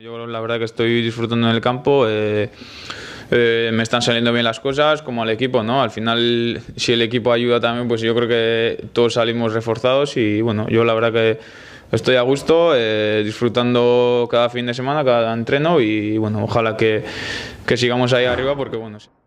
Yo la verdad que estoy disfrutando en el campo. Eh, eh, me están saliendo bien las cosas, como al equipo, ¿no? Al final, si el equipo ayuda también, pues yo creo que todos salimos reforzados y bueno, yo la verdad que estoy a gusto, eh, disfrutando cada fin de semana, cada entreno y bueno, ojalá que, sigamos ahí arriba porque bueno.